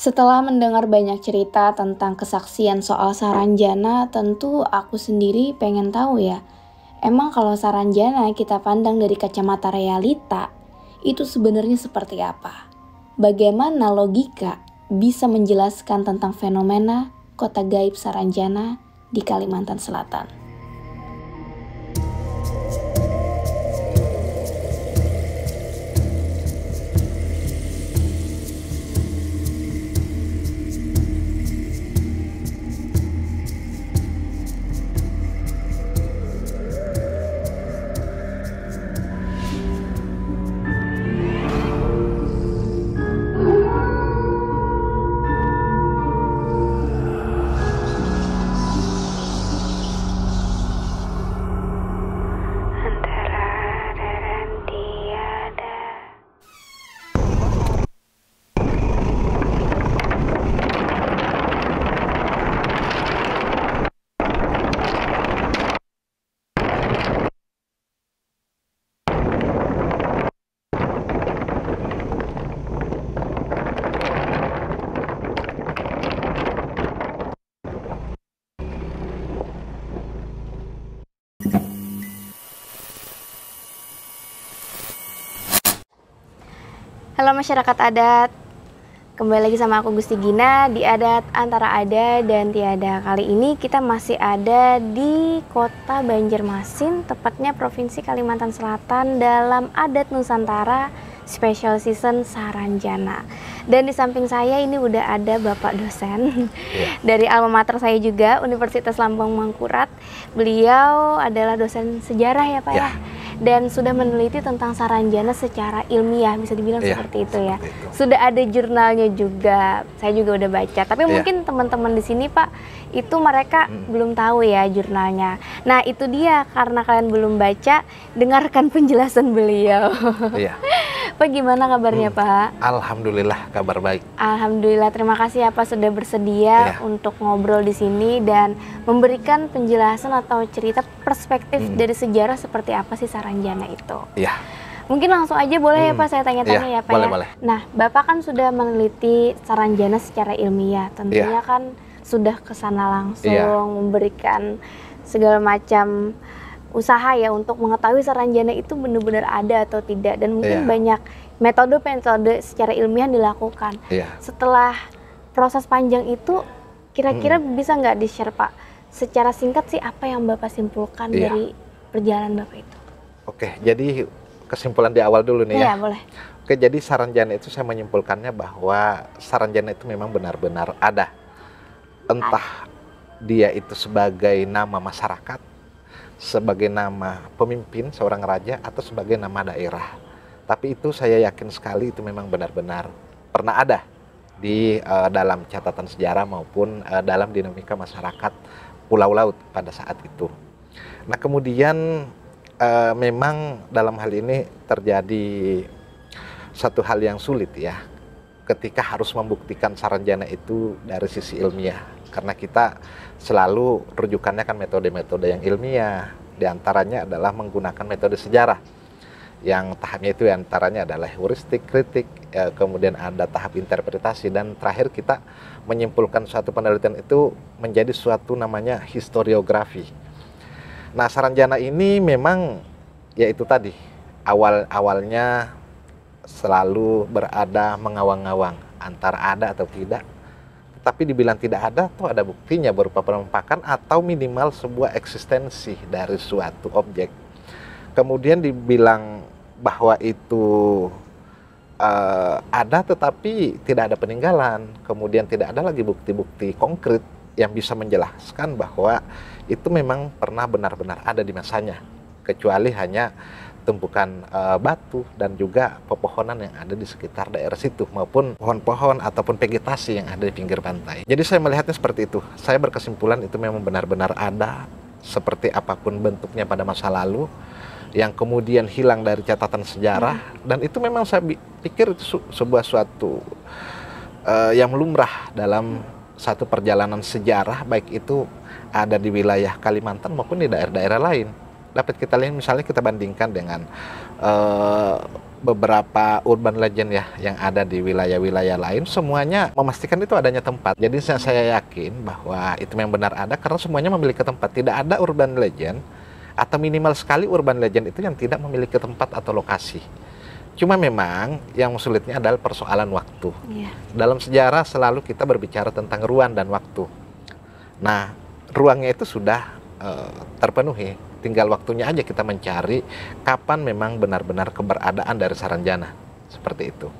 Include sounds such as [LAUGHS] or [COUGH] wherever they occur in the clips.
Setelah mendengar banyak cerita tentang kesaksian soal Saranjana, tentu aku sendiri pengen tahu ya. Emang kalau Saranjana kita pandang dari kacamata realita, itu sebenarnya seperti apa? Bagaimana logika bisa menjelaskan tentang fenomena kota gaib Saranjana di Kalimantan Selatan? Halo masyarakat adat. Kembali lagi sama aku Gusti Gina di Adat Antara Ada dan Tiada. Kali ini kita masih ada di Kota Banjarmasin, tepatnya Provinsi Kalimantan Selatan dalam Adat Nusantara Special Season Saranjana. Dan di samping saya ini udah ada Bapak dosen iya. [LAUGHS] dari alma mater saya juga Universitas Lampung Mangkurat. Beliau adalah dosen sejarah ya Pak yeah. ya iya dan sudah meneliti tentang saranjana secara ilmiah bisa dibilang yeah, seperti itu ya. itu. Sudah ada jurnalnya juga. Saya juga udah baca. Tapi yeah. mungkin teman-teman di sini Pak itu mereka hmm. belum tahu ya jurnalnya. Nah, itu dia karena kalian belum baca, dengarkan penjelasan beliau. yeah. [LAUGHS] Bapak gimana kabarnya hmm. Pak? Alhamdulillah kabar baik. Alhamdulillah terima kasih ya Pak sudah bersedia ya. untuk ngobrol di sini dan memberikan penjelasan atau cerita perspektif hmm. dari sejarah seperti apa sih Saranjana itu. Iya. Mungkin langsung aja boleh ya, hmm. ya Pak saya tanya-tanya ya, ya Pak ya? boleh, ya. Boleh. Nah Bapak kan sudah meneliti Saranjana secara ilmiah tentunya ya. kan sudah kesana langsung ya. memberikan segala macam usaha ya untuk mengetahui saranjana itu benar-benar ada atau tidak dan mungkin yeah. banyak metode-metode secara ilmiah dilakukan. Yeah. Setelah proses panjang itu kira-kira hmm. bisa nggak di-share Pak secara singkat sih apa yang Bapak simpulkan yeah. dari perjalanan Bapak itu? Oke, jadi kesimpulan di awal dulu nih yeah, ya. Iya, boleh. Oke, jadi saranjana itu saya menyimpulkannya bahwa saranjana itu memang benar-benar ada. Entah ada. dia itu sebagai nama masyarakat sebagai nama pemimpin seorang raja atau sebagai nama daerah. Tapi itu saya yakin sekali itu memang benar-benar pernah ada di uh, dalam catatan sejarah maupun uh, dalam dinamika masyarakat pulau laut pada saat itu. Nah, kemudian uh, memang dalam hal ini terjadi satu hal yang sulit ya ketika harus membuktikan saranjana itu dari sisi ilmiah karena kita selalu rujukannya kan metode-metode yang ilmiah diantaranya adalah menggunakan metode sejarah yang tahapnya itu antaranya adalah heuristik, kritik, ya, kemudian ada tahap interpretasi dan terakhir kita menyimpulkan suatu penelitian itu menjadi suatu namanya historiografi. Nah, Saranjana ini memang yaitu tadi awal-awalnya selalu berada mengawang-awang antara ada atau tidak tapi dibilang tidak ada tuh ada buktinya berupa penampakan atau minimal sebuah eksistensi dari suatu objek. Kemudian dibilang bahwa itu uh, ada tetapi tidak ada peninggalan, kemudian tidak ada lagi bukti-bukti konkret yang bisa menjelaskan bahwa itu memang pernah benar-benar ada di masanya, kecuali hanya tumpukan uh, batu dan juga pepohonan yang ada di sekitar daerah situ maupun pohon-pohon ataupun vegetasi yang ada di pinggir pantai. Jadi saya melihatnya seperti itu. Saya berkesimpulan itu memang benar-benar ada seperti apapun bentuknya pada masa lalu yang kemudian hilang dari catatan sejarah hmm. dan itu memang saya pikir itu su sebuah suatu uh, yang lumrah dalam satu perjalanan sejarah baik itu ada di wilayah Kalimantan maupun di daerah-daerah lain dapat kita lihat misalnya kita bandingkan dengan uh, beberapa urban legend ya yang ada di wilayah-wilayah lain semuanya memastikan itu adanya tempat. Jadi saya yakin bahwa itu yang benar ada karena semuanya memiliki tempat. Tidak ada urban legend atau minimal sekali urban legend itu yang tidak memiliki tempat atau lokasi. Cuma memang yang sulitnya adalah persoalan waktu. Yeah. Dalam sejarah selalu kita berbicara tentang ruang dan waktu. Nah, ruangnya itu sudah Eh, terpenuhi. Tinggal waktunya aja kita mencari kapan memang benar-benar keberadaan dari Saranjana seperti itu.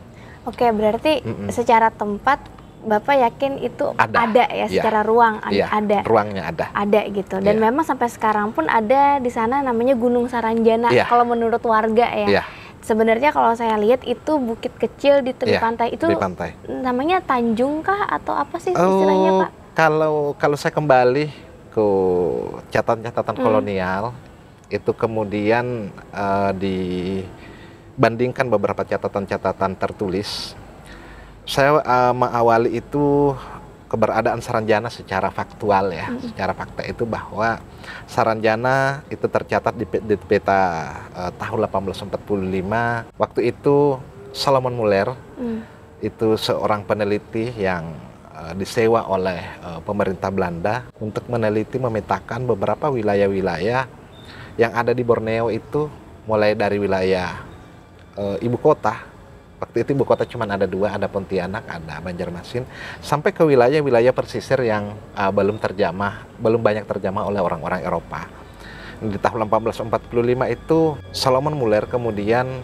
Oke, berarti mm -mm. secara tempat Bapak yakin itu ada, ada ya iya. secara ruang ada, ya. ada ruangnya ada ada gitu dan ya. memang sampai sekarang pun ada di sana namanya Gunung Saranjana ya. kalau menurut warga ya, ya. sebenarnya kalau saya lihat itu bukit kecil di tepi ya, pantai itu di pantai. namanya Tanjung kah atau apa sih oh, Pak kalau kalau saya kembali ke catatan-catatan hmm. kolonial itu kemudian uh, dibandingkan beberapa catatan-catatan tertulis saya uh, mengawali itu keberadaan Saranjana secara faktual ya, hmm. secara fakta itu bahwa Saranjana itu tercatat di, di peta uh, tahun 1845. Waktu itu Solomon Muller hmm. itu seorang peneliti yang Eh, disewa oleh eh, pemerintah Belanda untuk meneliti memetakan beberapa wilayah-wilayah yang ada di Borneo itu mulai dari wilayah uh, ibu kota waktu itu ibu kota cuma ada dua ada Pontianak ada Banjarmasin sampai ke wilayah-wilayah persisir yang uh, belum terjamah belum banyak terjamah oleh orang-orang Eropa di tahun 1845 itu Solomon Muller kemudian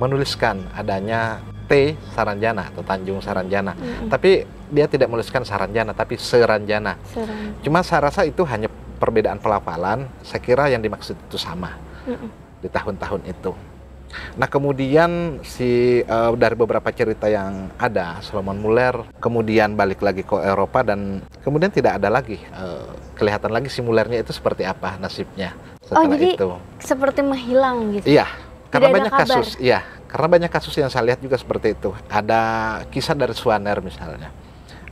menuliskan adanya T Saranjana atau Tanjung Saranjana. Mm -hmm. Tapi dia tidak menuliskan saranjana tapi seranjana. Seran. Cuma saya rasa itu hanya perbedaan pelafalan. Saya kira yang dimaksud itu sama mm -mm. di tahun-tahun itu. Nah kemudian si uh, dari beberapa cerita yang ada Solomon Muller kemudian balik lagi ke Eropa dan kemudian tidak ada lagi uh, kelihatan lagi si Mullernya itu seperti apa nasibnya oh, setelah oh, jadi itu. seperti menghilang gitu. Iya karena tidak banyak kabar. kasus. Iya karena banyak kasus yang saya lihat juga seperti itu. Ada kisah dari Swanner misalnya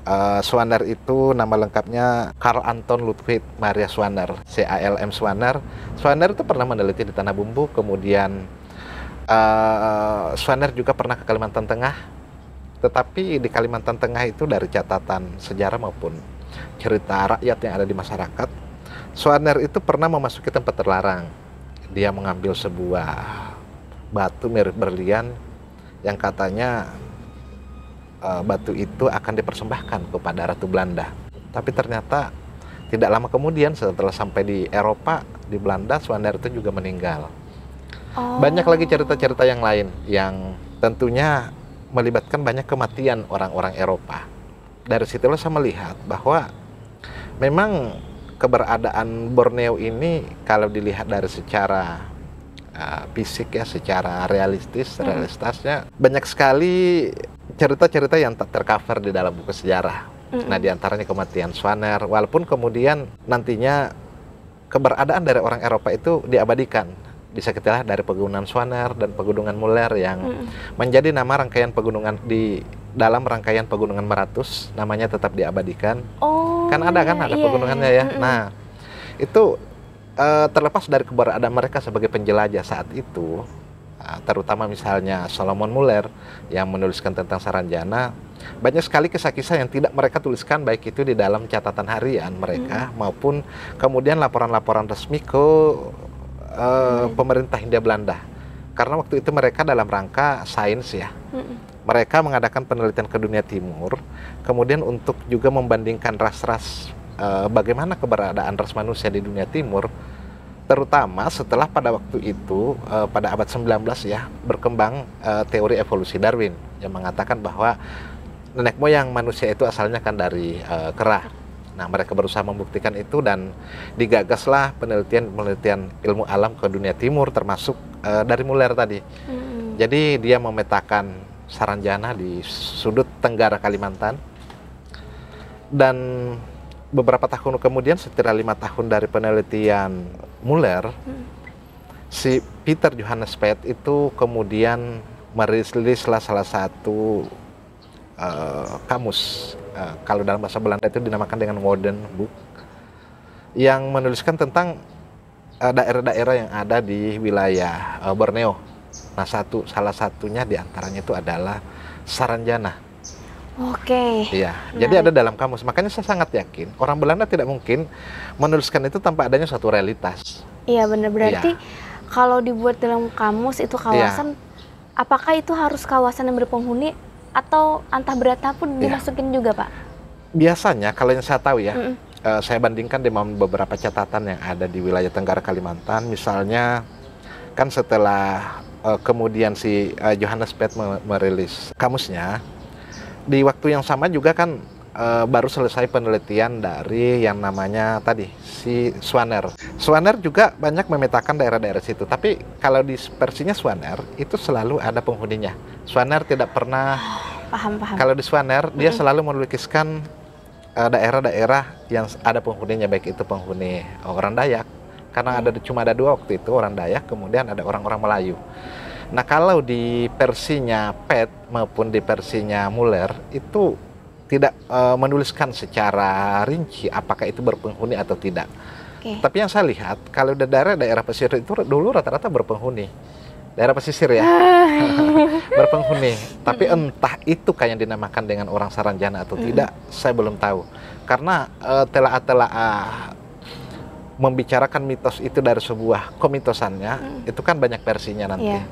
Uh, itu nama lengkapnya Carl Anton Ludwig Maria Swanar, CALM Swanar. Swanar itu pernah meneliti di Tanah Bumbu, kemudian uh, Swanar juga pernah ke Kalimantan Tengah. Tetapi di Kalimantan Tengah itu dari catatan sejarah maupun cerita rakyat yang ada di masyarakat, Swanar itu pernah memasuki tempat terlarang. Dia mengambil sebuah batu mirip berlian yang katanya Eh, batu itu akan dipersembahkan kepada Ratu Belanda. Tapi ternyata tidak lama kemudian setelah sampai di Eropa di Belanda Swander itu juga meninggal. Oh. Banyak lagi cerita-cerita yang lain yang tentunya melibatkan banyak kematian orang-orang Eropa. Dari situlah saya melihat bahwa memang keberadaan Borneo ini kalau dilihat dari secara uh, fisik ya, secara realistis, hmm. banyak sekali cerita-cerita yang tak tercover di dalam buku sejarah. Mm-hmm. Nah, diantaranya kematian Swanner, walaupun kemudian nantinya keberadaan dari orang Eropa itu diabadikan. Bisa kita lihat dari pegunungan Swanner dan pegunungan Muller yang mm-hmm. menjadi nama rangkaian pegunungan di dalam rangkaian pegunungan Meratus, namanya tetap diabadikan. Oh, kan ada kan iya, ada iya, pegunungannya iya. ya. Nah, itu uh, terlepas dari keberadaan mereka sebagai penjelajah saat itu, Ah, terutama misalnya Solomon Muller yang menuliskan tentang Saranjana, banyak sekali kisah-kisah yang tidak mereka tuliskan baik itu di dalam catatan harian mereka hmm. maupun kemudian laporan-laporan resmi ke uh, hmm. pemerintah Hindia Belanda. Karena waktu itu mereka dalam rangka sains ya. Hmm. Mereka mengadakan penelitian ke dunia timur, kemudian untuk juga membandingkan ras-ras uh, bagaimana keberadaan ras manusia di dunia timur terutama setelah pada waktu itu uh, pada abad 19 ya berkembang uh, teori evolusi Darwin yang mengatakan bahwa nenek moyang manusia itu asalnya kan dari uh, eh, kerah. Nah, mereka berusaha membuktikan itu dan digagaslah penelitian-penelitian ilmu alam ke dunia timur termasuk uh, dari Muller tadi. Hmm. Jadi dia memetakan Saranjana di sudut tenggara Kalimantan. Dan beberapa tahun kemudian setelah lima tahun dari penelitian Muller, hmm. si Peter Johannes Pet itu kemudian merilislah salah satu uh, kamus uh, kalau dalam bahasa Belanda itu dinamakan dengan Modern Book, yang menuliskan tentang daerah daerah-daerah yang ada di wilayah uh, Borneo. Nah, satu salah satunya diantaranya itu adalah Saranjana Oke. Okay. Iya. Jadi ada dalam kamus. Makanya saya sangat yakin orang Belanda tidak mungkin menuliskan itu tanpa adanya satu realitas. Iya benar. Berarti ya. kalau dibuat dalam kamus itu iya. kawasan, ya. apakah itu harus kawasan yang berpenghuni atau antah berata pun iya. dimasukin juga pak? Biasanya kalau yang saya tahu ya, mm -mm. saya bandingkan dengan beberapa catatan yang ada di wilayah Tenggara Kalimantan, misalnya kan setelah eh, kemudian si eh, Johannes Pet merilis kamusnya di waktu yang sama juga kan e, baru selesai penelitian dari yang namanya tadi si Swanner. Swanner juga banyak memetakan daerah-daerah situ, tapi kalau di versinya Swanner itu selalu ada penghuninya. Swanner tidak pernah ah, paham paham. Kalau di Swanner dia -hmm. dia selalu melukiskan eh, daerah-daerah yang ada penghuninya baik itu penghuni orang Dayak karena ada mm. cuma ada dua waktu itu orang Dayak kemudian ada orang-orang Melayu Nah kalau di versinya PET maupun di versinya Muller itu tidak e, menuliskan secara rinci apakah itu berpenghuni atau tidak. Okay. Tapi yang saya lihat kalau di daerah-daerah pesisir itu dulu rata-rata berpenghuni. Daerah pesisir ya ah. [LAUGHS] berpenghuni. Tapi entah itu kayak dinamakan dengan orang Saranjana atau tidak, saya belum tahu. Karena e, telaah-telaah membicarakan mitos itu dari sebuah komitosannya, mm. itu kan banyak versinya nanti. Yeah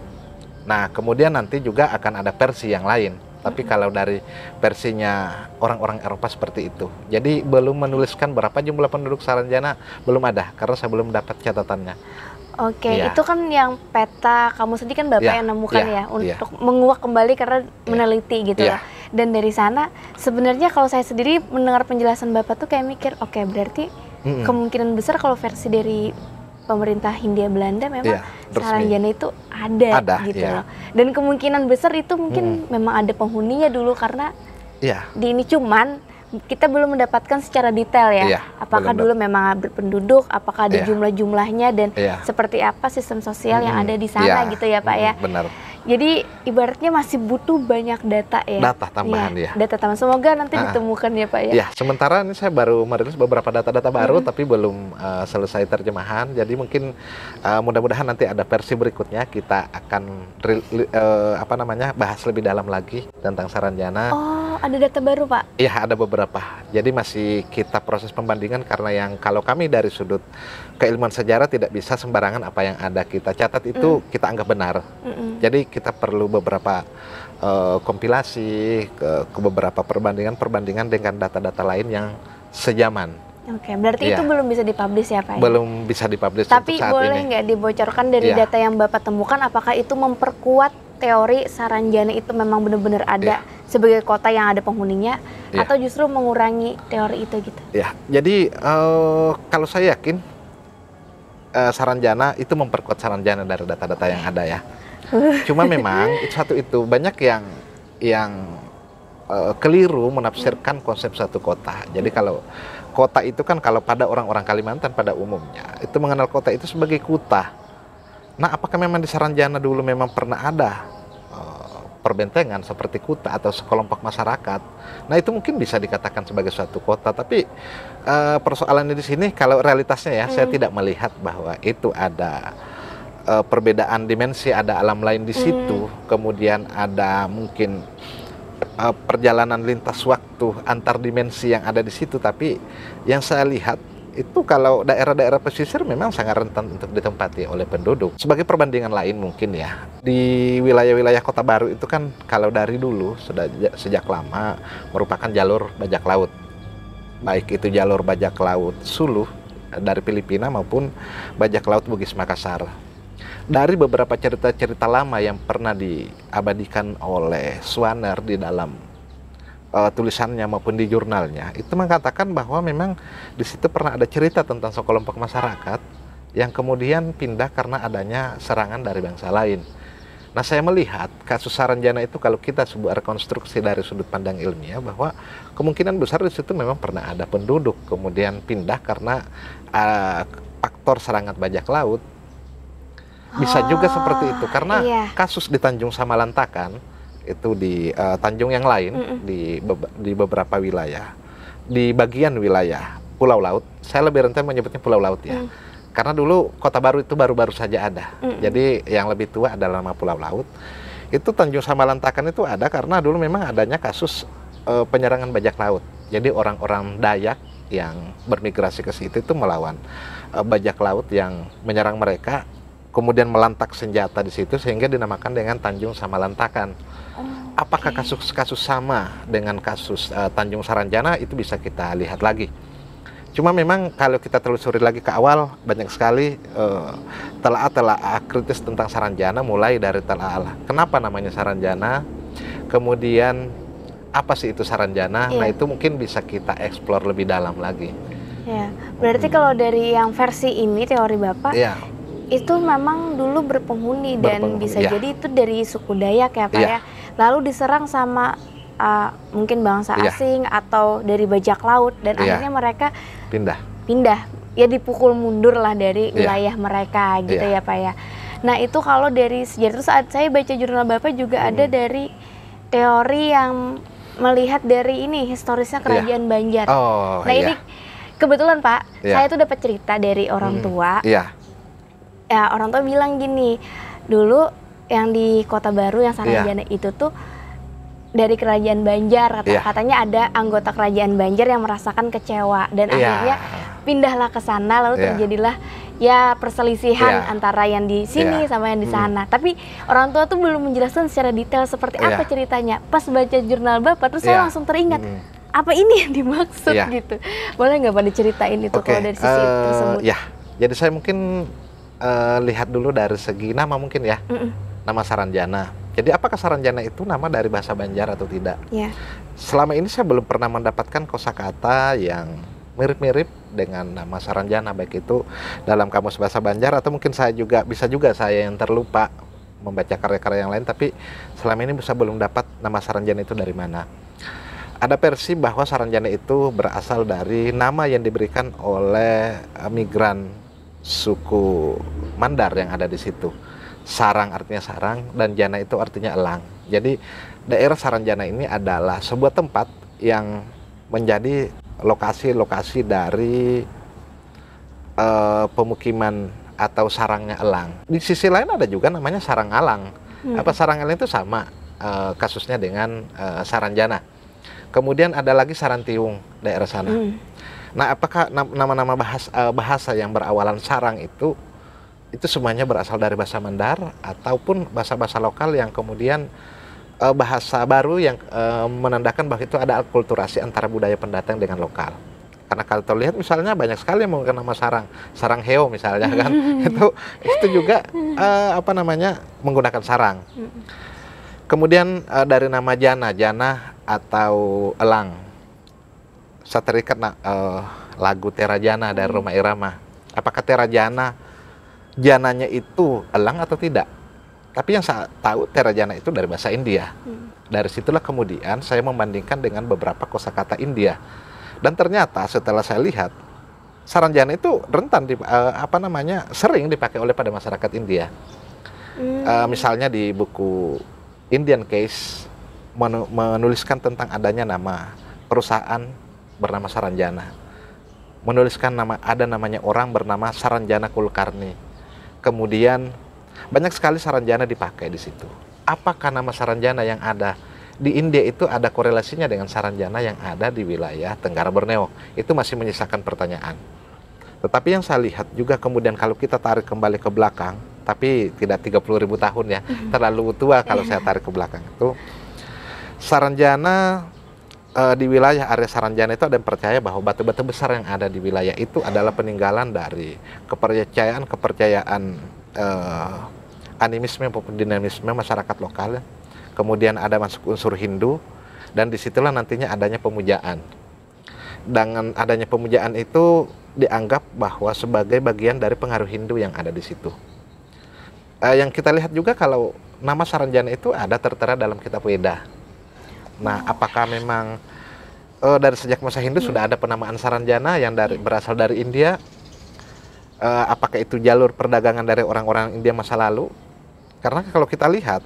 Nah, kemudian nanti juga akan ada versi yang lain. Tapi kalau dari versinya orang-orang Eropa seperti itu. Jadi belum menuliskan berapa jumlah penduduk Saranjana belum ada karena saya belum dapat catatannya. Oke, ya. itu kan yang peta kamu sendiri kan bapak ya, yang nemukan iya, ya, ya untuk ya. menguak kembali karena ya. meneliti gitu ya. ya. Dan dari sana sebenarnya kalau saya sendiri mendengar penjelasan bapak tuh kayak mikir, oke okay, berarti mm -hmm. kemungkinan besar kalau versi dari pemerintah Hindia Belanda memang ya, Saranjana itu ada, ada gitu ya. loh. Dan kemungkinan besar itu mungkin hmm. memang ada penghuninya dulu karena ya. di ini cuman kita belum mendapatkan secara detail ya. ya apakah dulu memang berpenduduk, apakah ada ya. jumlah-jumlahnya dan ya. seperti apa sistem sosial hmm. yang ada di sana ya. gitu ya Pak ya. Hmm, benar. Jadi ibaratnya masih butuh banyak data ya. Data tambahan ya. ya. Data tambahan. Semoga nanti ah. ditemukan ya Pak ya. Ya, sementara ini saya baru merilis beberapa data-data baru hmm. tapi belum uh, selesai terjemahan. Jadi mungkin uh, mudah-mudahan nanti ada versi berikutnya kita akan uh, apa namanya bahas lebih dalam lagi tentang Saranjana. Oh, ada data baru Pak? Iya, ada beberapa. Jadi masih kita proses pembandingan karena yang kalau kami dari sudut keilmuan sejarah tidak bisa sembarangan apa yang ada kita catat itu mm. kita anggap benar. Mm -mm. Jadi kita perlu beberapa uh, kompilasi ke, ke beberapa perbandingan-perbandingan dengan data-data lain yang sejaman. Oke, okay, berarti ya. itu belum bisa dipublish ya Pak? Ya? Belum bisa dipublish. Tapi boleh nggak dibocorkan dari ya. data yang Bapak temukan, apakah itu memperkuat teori Saranjana itu memang benar-benar ada ya. sebagai kota yang ada penghuninya, iya. atau justru mengurangi teori itu gitu? Ya, jadi uh, kalau saya yakin Eh, saranjana itu memperkuat saranjana dari data-data yang ada ya. Cuma memang [LAUGHS] itu satu itu banyak yang yang uh, keliru menafsirkan konsep satu kota. Jadi kalau kota itu kan kalau pada orang-orang Kalimantan pada umumnya itu mengenal kota itu sebagai kuta. Nah, apakah memang di Saranjana dulu memang pernah ada perbentengan seperti Kuta atau sekelompok masyarakat. Nah itu mungkin bisa dikatakan sebagai suatu kota, tapi uh, persoalannya di sini kalau realitasnya ya hmm. saya tidak melihat bahwa itu ada uh, perbedaan dimensi, ada alam lain di situ, hmm. kemudian ada mungkin uh, perjalanan lintas waktu antar dimensi yang ada di situ, tapi yang saya lihat itu kalau daerah-daerah pesisir memang sangat rentan untuk ditempati oleh penduduk. Sebagai perbandingan lain mungkin ya, di wilayah-wilayah kota baru itu kan kalau dari dulu sudah sejak lama merupakan jalur bajak laut. Baik itu jalur bajak laut Sulu eh, dari Filipina maupun bajak laut Bugis Makassar. Dari beberapa cerita-cerita lama yang pernah diabadikan oleh Swanner di dalam uh, tulisannya maupun di jurnalnya itu mengatakan bahwa memang di situ pernah ada cerita tentang sekelompok masyarakat yang kemudian pindah karena adanya serangan dari bangsa lain. Nah, saya melihat kasus Saranjana itu kalau kita sebuah rekonstruksi dari sudut pandang ilmiah bahwa kemungkinan besar di situ memang pernah ada penduduk kemudian pindah karena uh, faktor serangan bajak laut. Bisa oh, juga seperti itu karena oh, iya. kasus di Tanjung Samalantakan itu di uh, Tanjung yang lain mm -mm. di be di beberapa wilayah di bagian wilayah Pulau Laut saya lebih rentan menyebutnya Pulau Laut ya mm. karena dulu Kota Baru itu baru-baru saja ada mm -mm. jadi yang lebih tua adalah nama Pulau Laut itu Tanjung Samalantakan itu ada karena dulu memang adanya kasus uh, penyerangan bajak laut jadi orang-orang Dayak yang bermigrasi ke situ itu melawan uh, bajak laut yang menyerang mereka kemudian melantak senjata di situ sehingga dinamakan dengan Tanjung Samalantakan apakah kasus-kasus sama dengan kasus uh, Tanjung Saranjana itu bisa kita lihat lagi. Cuma memang kalau kita telusuri lagi ke awal banyak sekali telaah-telaah uh, kritis tentang Saranjana mulai dari telaah kenapa namanya Saranjana, kemudian apa sih itu Saranjana. Yeah. Nah iya. itu mungkin bisa kita eksplor lebih dalam lagi. Ya, berarti hmm. kalau dari yang versi ini teori bapak, yeah itu memang dulu berpenghuni, berpenghuni dan bisa ya. jadi itu dari suku Dayak ya pak iya. ya. ya lalu diserang sama uh, mungkin bangsa yeah. asing atau dari bajak laut dan yeah. akhirnya mereka pindah pindah ya dipukul mundur lah dari yeah. wilayah mereka gitu yeah. ya pak ya nah itu kalau dari sejarah terus saat saya baca jurnal bapak juga hmm. ada dari teori yang melihat dari ini historisnya iya. kerajaan yeah. Banjar oh, nah yeah. ini iya. kebetulan pak yeah. saya tuh dapat cerita dari orang hmm. tua yeah. ya orang tua bilang gini dulu yang di Kota Baru yang sana iya. yeah. itu tuh dari kerajaan Banjar kata, yeah. katanya ada anggota kerajaan Banjar yang merasakan kecewa dan yeah. akhirnya pindahlah ke sana lalu yeah. terjadilah ya perselisihan yeah. antara yang di sini yeah. sama yang di hmm. sana. Hmm. Tapi orang tua tuh belum menjelaskan secara detail seperti yeah. apa ceritanya. Pas baca jurnal Bapak terus yeah. saya iya. langsung teringat hmm. apa ini yang dimaksud yeah. gitu. Boleh nggak pada ceritain itu okay. kalau dari sisi uh, tersebut? Ya, yeah. jadi saya mungkin uh, lihat dulu dari segi nama mungkin ya. Mm -mm nama Saranjana. Jadi apakah Saranjana itu nama dari bahasa Banjar atau tidak? Ya. Selama ini saya belum pernah mendapatkan kosakata yang mirip-mirip dengan nama Saranjana baik itu dalam kamus bahasa Banjar atau mungkin saya juga bisa juga saya yang terlupa membaca karya-karya yang lain tapi selama ini bisa belum dapat nama Saranjana itu dari mana. Ada versi bahwa Saranjana itu berasal dari nama yang diberikan oleh eh, migran suku Mandar yang ada di situ sarang artinya sarang dan jana itu artinya elang. Jadi daerah sarang jana ini adalah sebuah tempat yang menjadi lokasi-lokasi dari uh, pemukiman atau sarangnya elang. Di sisi lain ada juga namanya sarang alang. Hmm. Apa sarang alang itu sama uh, kasusnya dengan uh, jana? Kemudian ada lagi Sarantiung daerah sana. Hmm. Nah, apakah nama-nama bahasa, bahasa yang berawalan sarang itu itu semuanya berasal dari bahasa Mandar ataupun bahasa-bahasa lokal yang kemudian uh, bahasa baru yang uh, menandakan bahwa itu ada akulturasi antara budaya pendatang dengan lokal. Karena kalau terlihat misalnya banyak sekali yang menggunakan nama sarang, sarang heo misalnya hmm. kan, [LAUGHS] itu itu juga uh, apa namanya menggunakan sarang. Hmm. Kemudian uh, dari nama jana, jana atau elang. Saya terikat uh, lagu Terajana dari hmm. Rumah Irama. Apakah Terajana? jananya itu elang atau tidak. Tapi yang saya tahu terajana itu dari bahasa India. Hmm. Dari situlah kemudian saya membandingkan dengan beberapa kosakata India. Dan ternyata setelah saya lihat saranjana itu rentan di, uh, apa namanya sering dipakai oleh pada masyarakat India. Hmm. Uh, misalnya di buku Indian Case menuliskan tentang adanya nama perusahaan bernama Saranjana. Menuliskan nama ada namanya orang bernama Saranjana Kulkarni kemudian banyak sekali saranjana dipakai di situ. Apakah nama saranjana yang ada di India itu ada korelasinya dengan saranjana yang ada di wilayah Tenggara Borneo? Itu masih menyisakan pertanyaan. Tetapi yang saya lihat juga kemudian kalau kita tarik kembali ke belakang, tapi tidak 30 ribu tahun ya, mm-hmm. terlalu tua kalau saya tarik ke belakang itu. Saranjana uh, di wilayah area Saranjana itu ada yang percaya bahwa batu-batu besar yang ada di wilayah itu adalah peninggalan dari kepercayaan-kepercayaan uh, eh, animisme maupun dinamisme masyarakat lokal. Kemudian ada masuk unsur Hindu dan disitulah nantinya adanya pemujaan. Dengan adanya pemujaan itu dianggap bahwa sebagai bagian dari pengaruh Hindu yang ada di situ. Uh, yang kita lihat juga kalau nama Saranjana itu ada tertera dalam kitab Weda Nah, apakah memang uh, dari sejak masa Hindu hmm. sudah ada penamaan Saranjana yang dari iya. berasal dari India? Uh, apakah itu jalur perdagangan dari orang-orang India masa lalu? Karena kalau kita lihat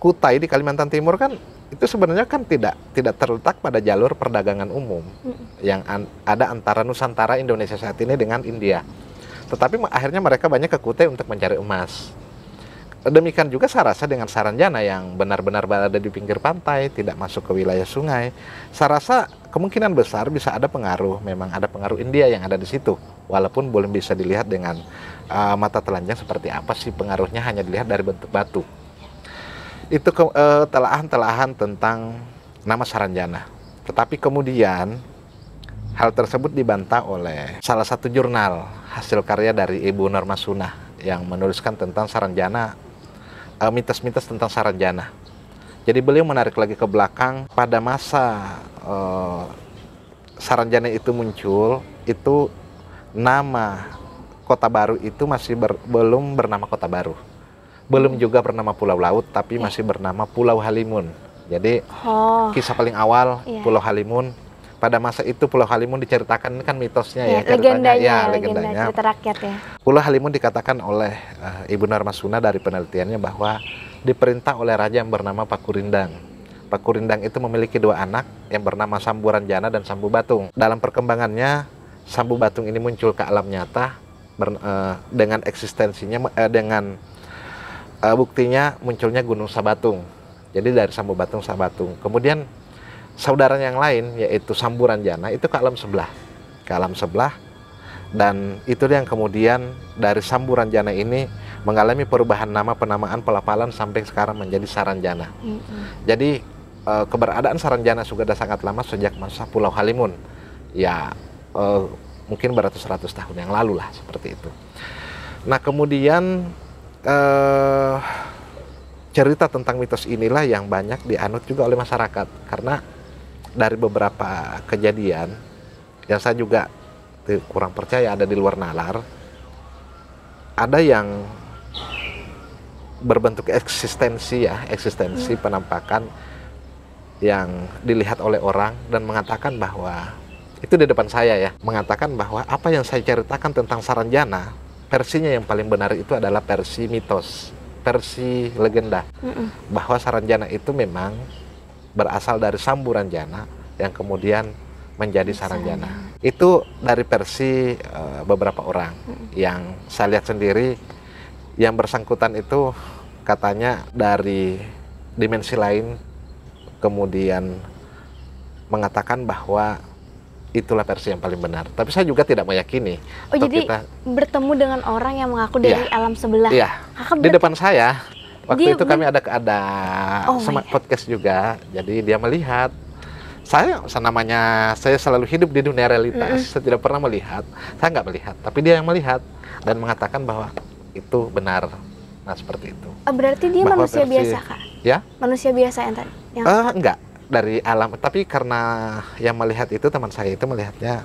Kutai di Kalimantan Timur kan itu sebenarnya kan tidak tidak terletak pada jalur perdagangan umum hmm. yang an, ada antara Nusantara Indonesia saat ini dengan India. Tetapi akhirnya mereka banyak ke Kutai untuk mencari emas demikian juga saya rasa dengan Saranjana yang benar-benar berada di pinggir pantai, tidak masuk ke wilayah sungai. saya rasa kemungkinan besar bisa ada pengaruh, memang ada pengaruh India yang ada di situ. Walaupun belum bisa dilihat dengan uh, mata telanjang seperti apa sih pengaruhnya hanya dilihat dari bentuk batu. Itu eh, telahan-telahan uh, tentang nama Saranjana. Tetapi kemudian hal tersebut dibantah oleh salah satu jurnal hasil karya dari Ibu Norma Sunah yang menuliskan tentang Saranjana Eh, mitos-mitos tentang sarjana. Jadi beliau menarik lagi ke belakang pada masa uh, sarjana itu muncul, itu nama kota baru itu masih ber, belum bernama kota baru. Belum juga bernama Pulau Laut, tapi yeah. masih bernama Pulau Halimun. Jadi oh. kisah paling awal yeah. Pulau Halimun pada masa itu Pulau Halimun diceritakan kan mitosnya yeah, ya, legendanya, ya legendanya, legenda cerita rakyat ya. Pulau Halimun dikatakan oleh uh, Ibu Narmasuna dari penelitiannya bahwa diperintah oleh raja yang bernama Pakurindang. Pakurindang itu memiliki dua anak yang bernama Sambu Ranjana dan Sambu Batung. Dalam perkembangannya, Sambu Batung ini muncul ke alam nyata ber, uh, eh, dengan eksistensinya uh, dengan uh, buktinya munculnya Gunung Sabatung. Jadi dari Sambu Batung Sabatung. Kemudian saudara yang lain yaitu Sambu Ranjana itu ke alam sebelah. Ke alam sebelah dan itu yang kemudian dari Samburanjana ini mengalami perubahan nama penamaan pelapalan sampai sekarang menjadi Saranjana. Mm -hmm. Jadi uh, keberadaan Saranjana sudah sangat lama sejak masa Pulau Halimun. Ya uh, mungkin beratus-ratus tahun yang lalu lah seperti itu. Nah kemudian uh, cerita tentang mitos inilah yang banyak dianut juga oleh masyarakat karena dari beberapa kejadian yang saya juga kurang percaya ada di luar nalar ada yang berbentuk eksistensi ya eksistensi hmm. penampakan yang dilihat oleh orang dan mengatakan bahwa itu di depan saya ya mengatakan bahwa apa yang saya ceritakan tentang Saranjana versinya yang paling benar itu adalah versi mitos versi legenda mm bahwa Saranjana itu memang berasal dari jana yang kemudian menjadi sarjana. Itu dari versi uh, beberapa orang hmm. yang saya lihat sendiri yang bersangkutan itu katanya dari dimensi lain kemudian mengatakan bahwa itulah versi yang paling benar. Tapi saya juga tidak meyakini. Oh jadi kita... bertemu dengan orang yang mengaku dari yeah. alam sebelah. Iya. Di depan saya. Waktu dia itu kami ada ada oh podcast juga. Jadi dia melihat saya namanya saya selalu hidup di dunia realitas. Mm -hmm. Saya tidak pernah melihat. Saya nggak melihat, tapi dia yang melihat dan mengatakan bahwa itu benar. Nah seperti itu. Oh, berarti dia bahwa manusia versi, biasa kak? Ya. Manusia biasa yang tadi? Yang... Uh, eh, enggak dari alam, tapi karena yang melihat itu teman saya itu melihatnya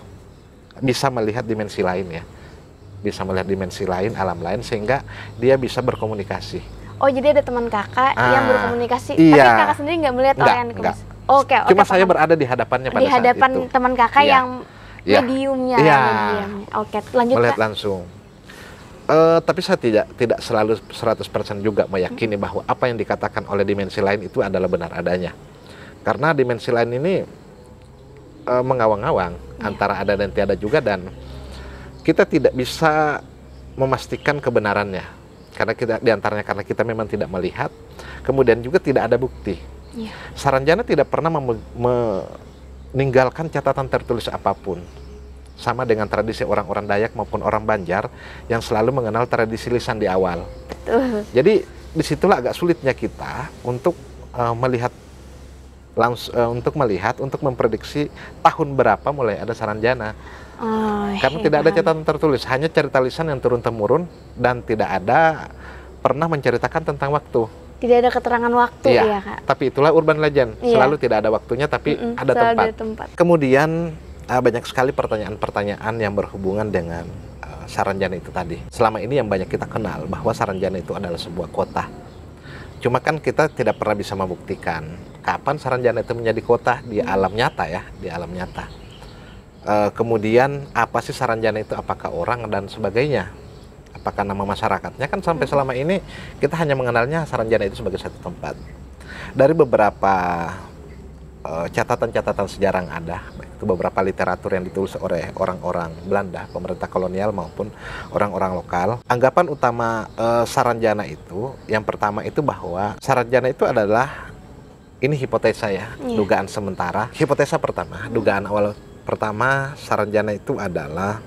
bisa melihat dimensi lain ya, bisa melihat dimensi lain, alam lain sehingga dia bisa berkomunikasi. Oh jadi ada teman kakak ah, yang berkomunikasi, iya. tapi kakak sendiri nggak melihat enggak, orang yang Oke, okay, Cuma paham. saya berada di hadapannya pada di hadapan saat itu. teman kakak ya. yang ya. mediumnya. Ya. Oke, lanjut. Melihat kak. langsung. Uh, tapi saya tidak tidak selalu 100% juga meyakini bahwa apa yang dikatakan oleh dimensi lain itu adalah benar adanya. Karena dimensi lain ini uh, mengawang-awang yeah. antara ada dan tiada juga dan kita tidak bisa memastikan kebenarannya karena kita diantaranya karena kita memang tidak melihat kemudian juga tidak ada bukti Ya. Saranjana tidak pernah meninggalkan catatan tertulis apapun. Sama dengan tradisi orang-orang Dayak maupun orang Banjar yang selalu mengenal tradisi lisan di awal. Betul. Jadi disitulah agak sulitnya kita untuk uh, melihat langs uh, eh, untuk melihat untuk memprediksi tahun berapa mulai ada saranjana. Oh, Karena tidak ada catatan tertulis, hanya cerita lisan yang turun temurun dan tidak ada pernah menceritakan tentang waktu. Tidak ada keterangan waktu iya, ya kak. Tapi itulah urban legend. Iya. Selalu tidak ada waktunya tapi mm -mm, ada, tempat. ada tempat. Kemudian uh, banyak sekali pertanyaan-pertanyaan yang berhubungan dengan uh, Saranjana itu tadi. Selama ini yang banyak kita kenal bahwa Saranjana itu adalah sebuah kota. Cuma kan kita tidak pernah bisa membuktikan kapan Saranjana itu menjadi kota di mm. alam nyata ya, di alam nyata. Uh, kemudian apa sih Saranjana itu? Apakah orang dan sebagainya? melupakan nama masyarakatnya kan sampai selama ini kita hanya mengenalnya Saranjana itu sebagai satu tempat. Dari beberapa eh, catatan-catatan uh, sejarah yang ada, itu beberapa literatur yang ditulis oleh orang-orang Belanda, pemerintah kolonial maupun orang-orang lokal. Anggapan utama uh, Saranjana itu, yang pertama itu bahwa Saranjana itu adalah ini hipotesa ya, yeah. dugaan sementara. Hipotesa pertama, dugaan awal pertama Saranjana itu adalah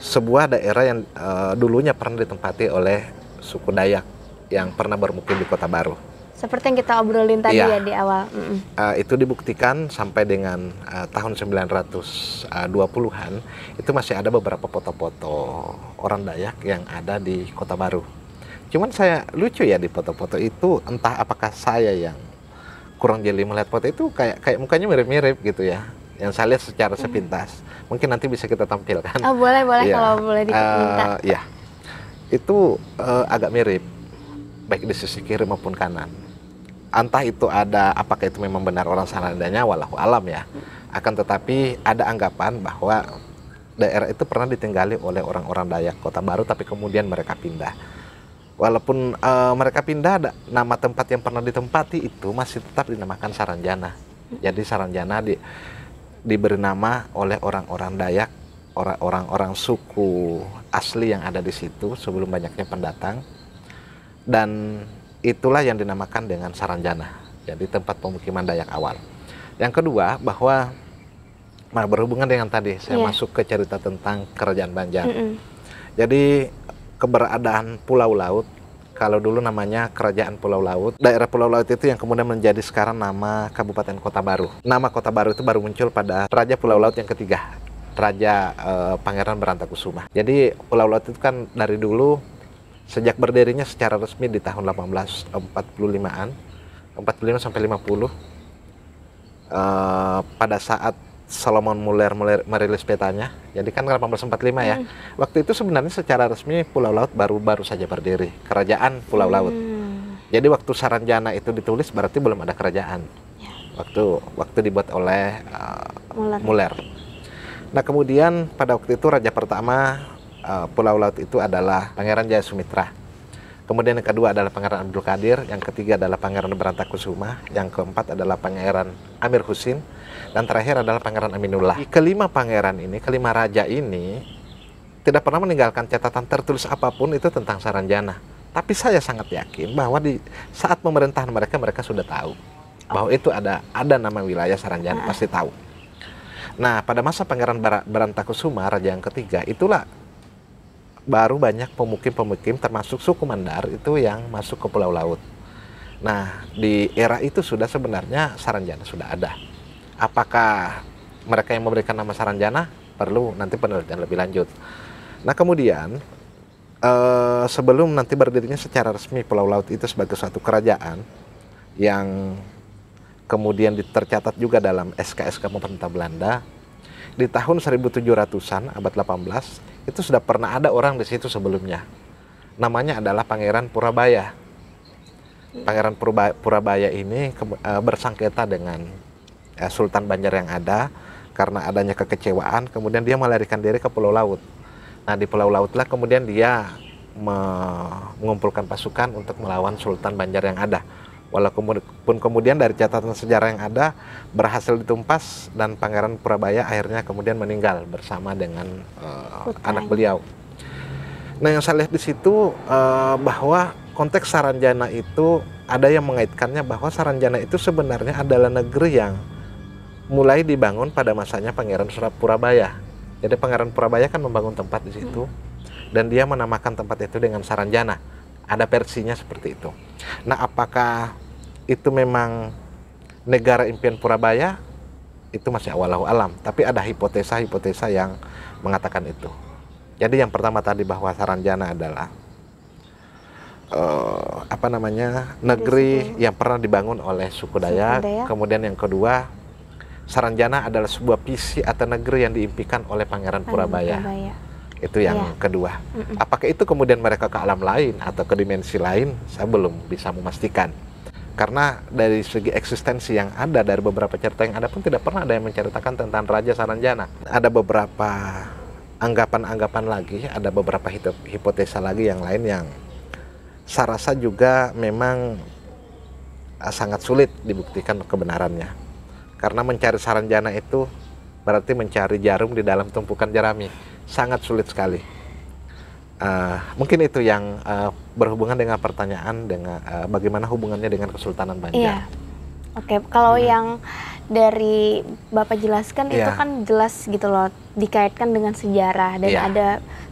sebuah daerah yang uh, dulunya pernah ditempati oleh suku Dayak yang pernah bermukim di Kota Baru. Seperti yang kita obrolin tadi ya, ya di awal. Mm -mm. Uh, itu dibuktikan sampai dengan uh, tahun 920-an itu masih ada beberapa foto-foto orang Dayak yang ada di Kota Baru. Cuman saya lucu ya di foto-foto itu entah apakah saya yang kurang jeli melihat foto itu kayak kayak mukanya mirip-mirip gitu ya yang saya lihat secara sepintas. Hmm. Mungkin nanti bisa kita tampilkan. Oh, boleh boleh ya. kalau boleh diminta. Eh, uh, ya. Itu uh, agak mirip baik di sisi kiri maupun kanan. Entah itu ada apakah itu memang benar orang sanadanya walau alam ya. Akan tetapi ada anggapan bahwa daerah itu pernah ditinggali oleh orang-orang Dayak Kota Baru tapi kemudian mereka pindah walaupun uh, mereka pindah ada, nama tempat yang pernah ditempati itu masih tetap dinamakan Saranjana. Jadi Saranjana di diberi nama oleh orang-orang Dayak, orang-orang suku asli yang ada di situ sebelum banyaknya pendatang. Dan itulah yang dinamakan dengan Saranjana, jadi tempat pemukiman Dayak awal. Yang kedua, bahwa nah berhubungan dengan tadi saya yeah. masuk ke cerita tentang kerajaan Banjar. Mm -mm. Jadi keberadaan pulau laut kalau dulu namanya Kerajaan Pulau Laut. Daerah Pulau Laut itu yang kemudian menjadi sekarang nama Kabupaten Kota Baru. Nama Kota Baru itu baru muncul pada Raja Pulau Laut yang ketiga, Raja eh, Pangeran Berantakusuma. Jadi Pulau Laut itu kan dari dulu sejak berdirinya secara resmi di tahun 1845-an, 45 sampai 50 eh, pada saat Solomon Muller merilis petanya. Jadi kan 1845 ya. Hmm. Waktu itu sebenarnya secara resmi Pulau Laut baru-baru saja berdiri, kerajaan Pulau hmm. Laut. Jadi waktu Saranjana itu ditulis berarti belum ada kerajaan. Ya. Waktu waktu dibuat oleh uh, Muller. Muller. Nah, kemudian pada waktu itu raja pertama uh, Pulau Laut itu adalah Pangeran Jaya Sumitra. Kemudian yang kedua adalah Pangeran Abdul Kadir, yang ketiga adalah Pangeran Berantakusuma, yang keempat adalah Pangeran Amir Husin, dan terakhir adalah Pangeran Aminullah. Kelima pangeran ini, kelima raja ini tidak pernah meninggalkan catatan tertulis apapun itu tentang Saranjana. Tapi saya sangat yakin bahwa di saat pemerintahan mereka mereka sudah tahu bahwa itu ada ada nama wilayah Saranjana pasti ah. tahu. Nah, pada masa Pangeran Barantakusuma, raja yang ketiga itulah baru banyak pemukim-pemukim termasuk suku Mandar itu yang masuk ke pulau laut. Nah, di era itu sudah sebenarnya Saranjana sudah ada apakah mereka yang memberikan nama Saranjana perlu nanti penelitian lebih lanjut. Nah kemudian eh, sebelum nanti berdirinya secara resmi Pulau Laut itu sebagai suatu kerajaan yang kemudian tercatat juga dalam SKSK pemerintah Belanda di tahun 1700-an abad 18 itu sudah pernah ada orang di situ sebelumnya. Namanya adalah Pangeran Purabaya. Pangeran Purabaya ini eh, bersangketa dengan Eh, Sultan Banjar yang ada karena adanya kekecewaan kemudian dia melarikan diri ke Pulau Laut. Nah di Pulau Lautlah kemudian dia mengumpulkan pasukan untuk melawan Sultan Banjar yang ada. Walaupun kemudian dari catatan sejarah yang ada berhasil ditumpas dan Pangeran Purabaya akhirnya kemudian meninggal bersama dengan uh, anak beliau. Nah yang saya lihat di situ uh, bahwa konteks Saranjana itu ada yang mengaitkannya bahwa Saranjana itu sebenarnya adalah negeri yang mulai dibangun pada masanya Pangeran Surabaya. Jadi Pangeran Purabaya kan membangun tempat di situ hmm. dan dia menamakan tempat itu dengan Saranjana. Ada versinya seperti itu. Nah, apakah itu memang negara impian Purabaya? Itu masih awal-awal alam, tapi ada hipotesa-hipotesa yang mengatakan itu. Jadi yang pertama tadi bahwa Saranjana adalah uh, apa namanya negeri yang pernah dibangun oleh Suku Dayak. Kemudian yang kedua Saranjana adalah sebuah visi atau negeri yang diimpikan oleh Pangeran Purabaya. Purabaya. Itu yang ya. kedua. Apakah itu kemudian mereka ke alam lain atau ke dimensi lain? Saya belum bisa memastikan. Karena dari segi eksistensi yang ada dari beberapa cerita yang ada pun tidak pernah ada yang menceritakan tentang Raja Saranjana. Ada beberapa anggapan-anggapan lagi, ada beberapa hipotesa lagi yang lain yang saya rasa juga memang eh, sangat sulit dibuktikan kebenarannya karena mencari saranjana itu berarti mencari jarum di dalam tumpukan jerami. Sangat sulit sekali. Uh, mungkin itu yang uh, berhubungan dengan pertanyaan dengan uh, bagaimana hubungannya dengan Kesultanan Banjar. Iya. Oke, okay. kalau hmm. yang dari Bapak jelaskan yeah. itu iya. kan jelas gitu loh, dikaitkan dengan sejarah dan yeah. ada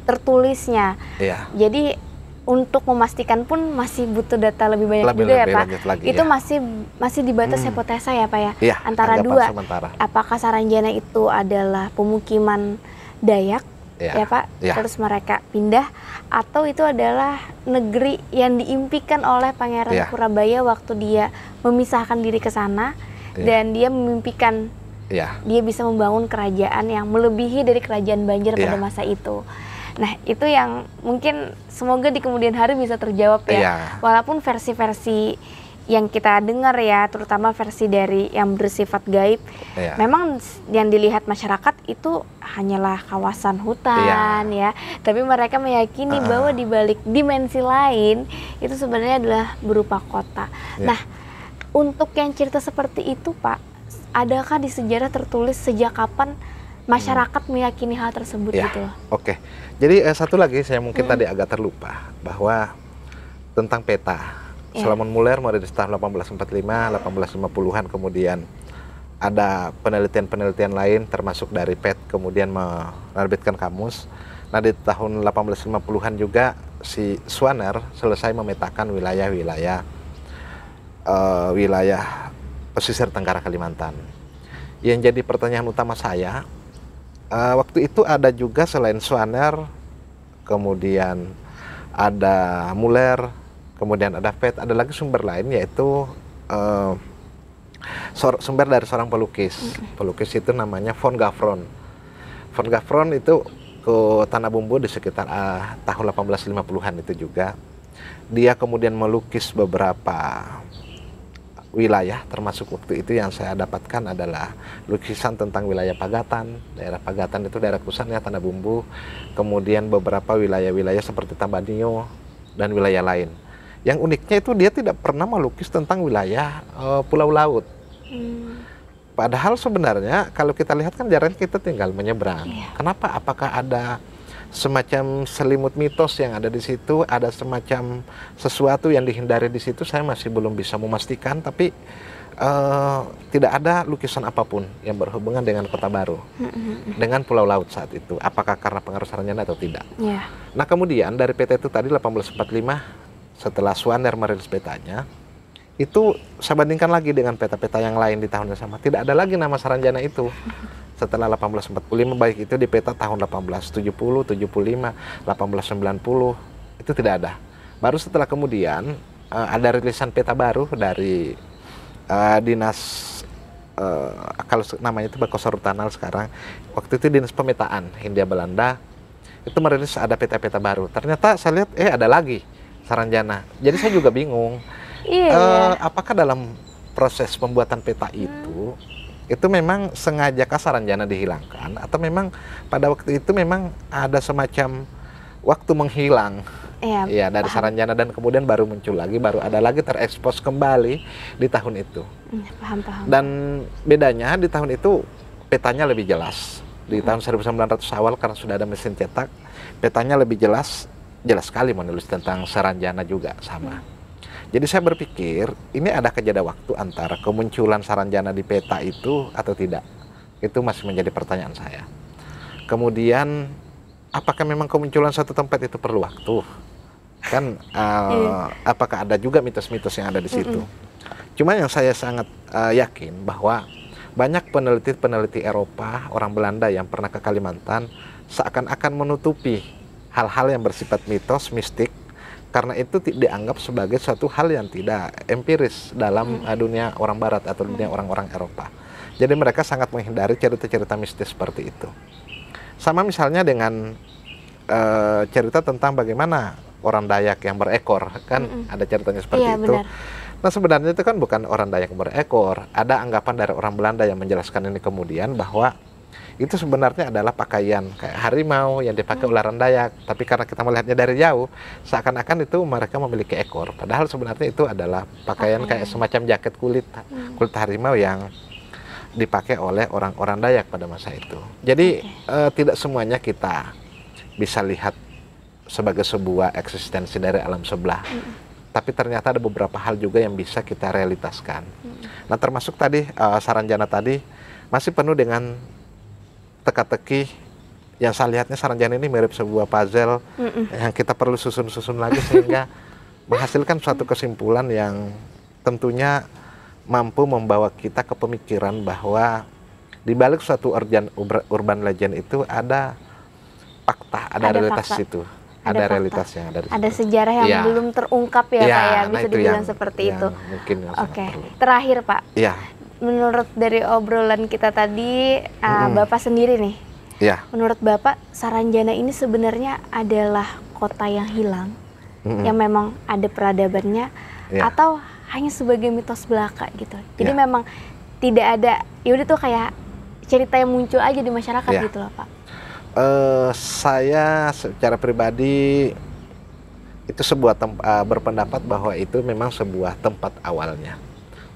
tertulisnya. Yeah. Jadi untuk memastikan pun masih butuh data lebih banyak lebih, juga ya, lebih ya Pak. Lagi, itu ya. masih masih dibatas potensi hmm. hipotesa ya Pak ya, ya antara dua. Sementara. Apakah Saranjana itu adalah pemukiman Dayak ya, ya Pak, ya. terus mereka pindah atau itu adalah negeri yang diimpikan oleh Pangeran ya. Purabaya waktu dia memisahkan diri ke sana ya. dan dia memimpikan ya. dia bisa membangun kerajaan yang melebihi dari kerajaan Banjar ya. pada iya. masa itu. Nah, itu yang mungkin semoga di kemudian hari bisa terjawab ya. Yeah. Walaupun versi-versi yang kita dengar ya, terutama versi dari yang bersifat gaib, yeah. memang yang dilihat masyarakat itu hanyalah kawasan hutan yeah. ya. Tapi mereka meyakini uh bahwa di balik dimensi lain itu sebenarnya adalah berupa kota. Yeah. Nah, untuk yang cerita seperti itu, Pak, adakah di sejarah tertulis sejak kapan masyarakat hmm. meyakini hal tersebut ya, gitu Oke. Okay. Jadi eh, satu lagi saya mungkin hmm. tadi agak terlupa bahwa tentang peta. Salomon ya. Solomon Muller mulai dari tahun 1845, 1850-an kemudian ada penelitian-penelitian lain termasuk dari PET kemudian menerbitkan kamus. Nah di tahun 1850-an juga si Swanner selesai memetakan wilayah-wilayah uh, wilayah pesisir Tenggara Kalimantan. Yang jadi pertanyaan utama saya uh, waktu itu ada juga selain Swaner, kemudian ada Muller, kemudian ada PET, ada lagi sumber lain yaitu uh, sumber dari seorang pelukis. Okay. Pelukis itu namanya Von Gavron. Von Gavron itu ke Tanah Bumbu di sekitar uh, tahun 1850-an itu juga. Dia kemudian melukis beberapa wilayah termasuk waktu itu yang saya dapatkan adalah lukisan tentang wilayah Pagatan daerah Pagatan itu daerah ya Tanah Bumbu kemudian beberapa wilayah-wilayah seperti Tambanio dan wilayah lain yang uniknya itu dia tidak pernah melukis tentang wilayah uh, Pulau Laut hmm. Padahal sebenarnya kalau kita lihat kan jarang kita tinggal menyeberang. Yeah. Kenapa? Apakah ada semacam selimut mitos yang ada di situ, ada semacam sesuatu yang dihindari di situ. Saya masih belum bisa memastikan, tapi uh, tidak ada lukisan apapun yang berhubungan dengan Kota Baru, dengan Pulau Laut saat itu. Apakah karena pengaruh sarjana atau tidak? Yeah. Nah kemudian dari PT itu tadi 1845 setelah Swaner merilis petanya, itu saya bandingkan lagi dengan peta-peta yang lain di tahun yang sama. Tidak ada lagi nama Saranjana itu setelah 1845 baik itu di peta tahun 1870, 75, 1890 itu tidak ada. Baru setelah kemudian uh, ada rilisan peta baru dari uh, dinas uh, kalau namanya itu Bakosor Tanal sekarang. Waktu itu dinas pemetaan Hindia Belanda itu merilis ada peta-peta baru. Ternyata saya lihat eh ada lagi Saranjana. Jadi saya juga bingung. Iya. Uh, apakah dalam proses pembuatan peta itu hmm itu memang sengaja kasar dihilangkan atau memang pada waktu itu memang ada semacam waktu menghilang Iya, ya, dari paham. Saranjana dan kemudian baru muncul lagi, baru ada lagi terekspos kembali di tahun itu. Hmm, paham, paham. Dan bedanya di tahun itu petanya lebih jelas. Di hmm. tahun 1900 awal karena sudah ada mesin cetak, petanya lebih jelas, jelas sekali menulis tentang Saranjana juga sama. Hmm. Jadi saya berpikir ini ada kejeda waktu antara kemunculan Saranjana di peta itu atau tidak. Itu masih menjadi pertanyaan saya. Kemudian apakah memang kemunculan satu tempat itu perlu waktu? Kan uh, apakah ada juga mitos-mitos yang ada di situ? Cuma yang saya sangat uh, yakin bahwa banyak peneliti-peneliti Eropa, orang Belanda yang pernah ke Kalimantan seakan-akan menutupi hal-hal yang bersifat mitos, mistik karena itu dianggap sebagai suatu hal yang tidak empiris dalam hmm. Eh, dunia orang barat atau dunia hmm. orang-orang Eropa. Jadi mereka sangat menghindari cerita-cerita mistis seperti itu. Sama misalnya dengan e, cerita tentang bagaimana orang Dayak yang berekor kan hmm, hmm. ada ceritanya seperti iya, itu. Benar. Nah sebenarnya itu kan bukan orang Dayak yang berekor, ada anggapan dari orang Belanda yang menjelaskan ini kemudian bahwa itu sebenarnya adalah pakaian kayak harimau yang dipakai hmm. ular Dayak. Tapi karena kita melihatnya dari jauh, seakan-akan itu mereka memiliki ekor. Padahal sebenarnya itu adalah pakaian okay. kayak semacam jaket kulit hmm. kulit harimau yang dipakai oleh orang-orang Dayak pada masa itu. Jadi okay. eh, tidak semuanya kita bisa lihat sebagai sebuah eksistensi dari alam sebelah. Hmm tapi ternyata ada beberapa hal juga yang bisa kita realitaskan. Hmm. Nah, termasuk tadi uh, eh, saranjana tadi masih penuh dengan teka-teki yang saya lihatnya Saranjana ini mirip sebuah puzzle mm -mm. yang kita perlu susun-susun lagi sehingga [LAUGHS] menghasilkan suatu kesimpulan yang tentunya mampu membawa kita ke pemikiran bahwa di balik suatu urban, urban legend itu ada fakta, ada, ada realitas fakta. itu, ada, ada realitas realitasnya, ada, ada sejarah yang ya. belum terungkap ya, ya Pak ya, iya, bisa nah dibilang yang, seperti yang itu. Mungkin Oke, okay. terakhir Pak. Ya menurut dari obrolan kita tadi uh, hmm. Bapak sendiri nih. Ya. Menurut Bapak Saranjana ini sebenarnya adalah kota yang hilang hmm. yang memang ada peradabannya ya. atau hanya sebagai mitos belaka gitu. Jadi ya. memang tidak ada yaudah udah tuh kayak cerita yang muncul aja di masyarakat ya. gitu loh, Pak. Uh, saya secara pribadi itu sebuah uh, berpendapat bahwa itu memang sebuah tempat awalnya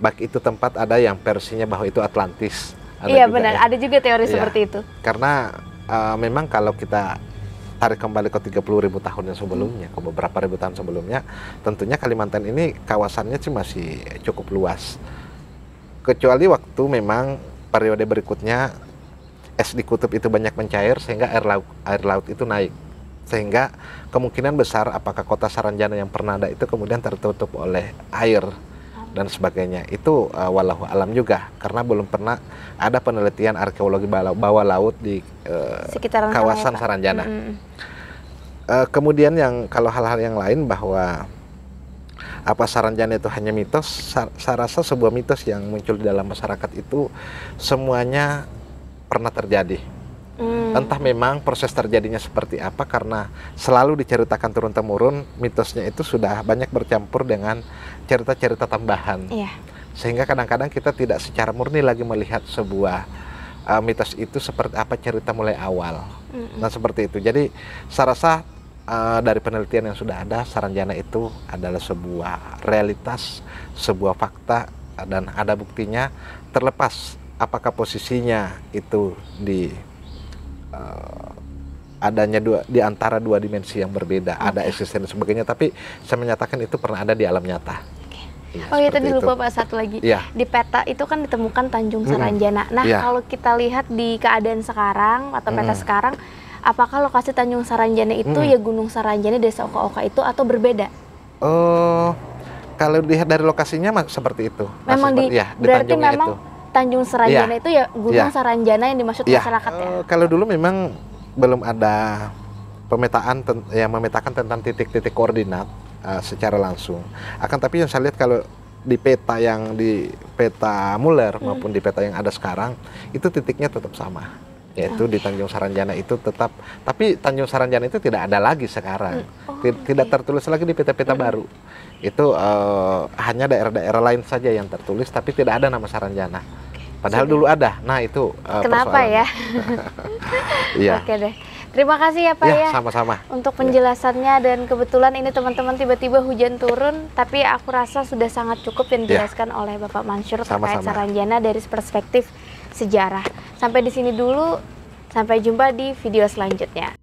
baik itu tempat ada yang versinya bahwa itu Atlantis. Ada iya benar, ya. ada juga teori iya. seperti itu. Karena uh, memang kalau kita tarik kembali ke 30 ribu tahun yang sebelumnya, ke beberapa ribu tahun sebelumnya, tentunya Kalimantan ini kawasannya sih masih cukup luas. Kecuali waktu memang periode berikutnya es di kutub itu banyak mencair sehingga air laut air laut itu naik sehingga kemungkinan besar apakah kota Saranjana yang pernah ada itu kemudian tertutup oleh air dan sebagainya itu uh, walau alam juga karena belum pernah ada penelitian arkeologi bawah laut di uh, ya, kawasan Sarai, Saranjana. -hmm. uh, kemudian yang kalau hal-hal yang lain bahwa apa Saranjana itu hanya mitos, saya rasa sebuah mitos yang muncul di dalam masyarakat itu semuanya pernah terjadi Hmm. Entah memang proses terjadinya seperti apa karena selalu diceritakan turun temurun mitosnya itu sudah banyak bercampur dengan cerita-cerita tambahan. Iya. Sehingga kadang-kadang kita tidak secara murni lagi melihat sebuah uh, mitos itu seperti apa cerita mulai awal. hmm Nah, seperti itu. Jadi saya rasa uh, dari penelitian yang sudah ada Saranjana itu adalah sebuah realitas, sebuah fakta dan ada buktinya terlepas apakah posisinya itu di uh, adanya dua di antara dua dimensi yang berbeda, okay. ada eksistensi dan sebagainya, tapi saya menyatakan itu pernah ada di alam nyata. Ya, oh iya tadi lupa Pak satu lagi. Ya. Di peta itu kan ditemukan Tanjung Saranjana. Hmm. Nah, ya. kalau kita lihat di keadaan sekarang atau peta hmm. sekarang, apakah lokasi Tanjung Saranjana itu hmm. ya Gunung Saranjana Desa Oka-Oka itu atau berbeda? Oh, kalau dilihat dari lokasinya seperti itu. Memang di, ya, berarti memang itu Tanjung Saranjana yeah. itu ya Gunung yeah. Saranjana yang dimaksud yeah. masyarakat ya. Uh, kalau dulu memang belum ada pemetaan yang memetakan tentang titik-titik koordinat uh, secara langsung. Akan tapi yang saya lihat kalau di peta yang di peta Muller hmm. maupun di peta yang ada sekarang itu titiknya tetap sama yaitu okay. di oh. Tanjung Saranjana itu tetap tapi Tanjung Saranjana itu tidak ada lagi sekarang. Hmm. Oh, tidak iya. tertulis lagi di peta-peta hmm. baru itu uh, hanya daerah-daerah lain saja yang tertulis tapi tidak ada nama Saranjana. Padahal sudah. dulu ada. Nah, itu uh, Kenapa ya? [LAUGHS] Iya. Oke deh. Terima kasih ya Pak iya, ya. sama-sama. Untuk iya. penjelasannya dan kebetulan ini teman-teman tiba-tiba hujan turun, tapi aku rasa sudah sangat cukup yang iya. dijelaskan ya. oleh Bapak Mansur sama -sama. terkait Saranjana dari perspektif sejarah. Sampai di sini dulu. Sampai jumpa di video selanjutnya.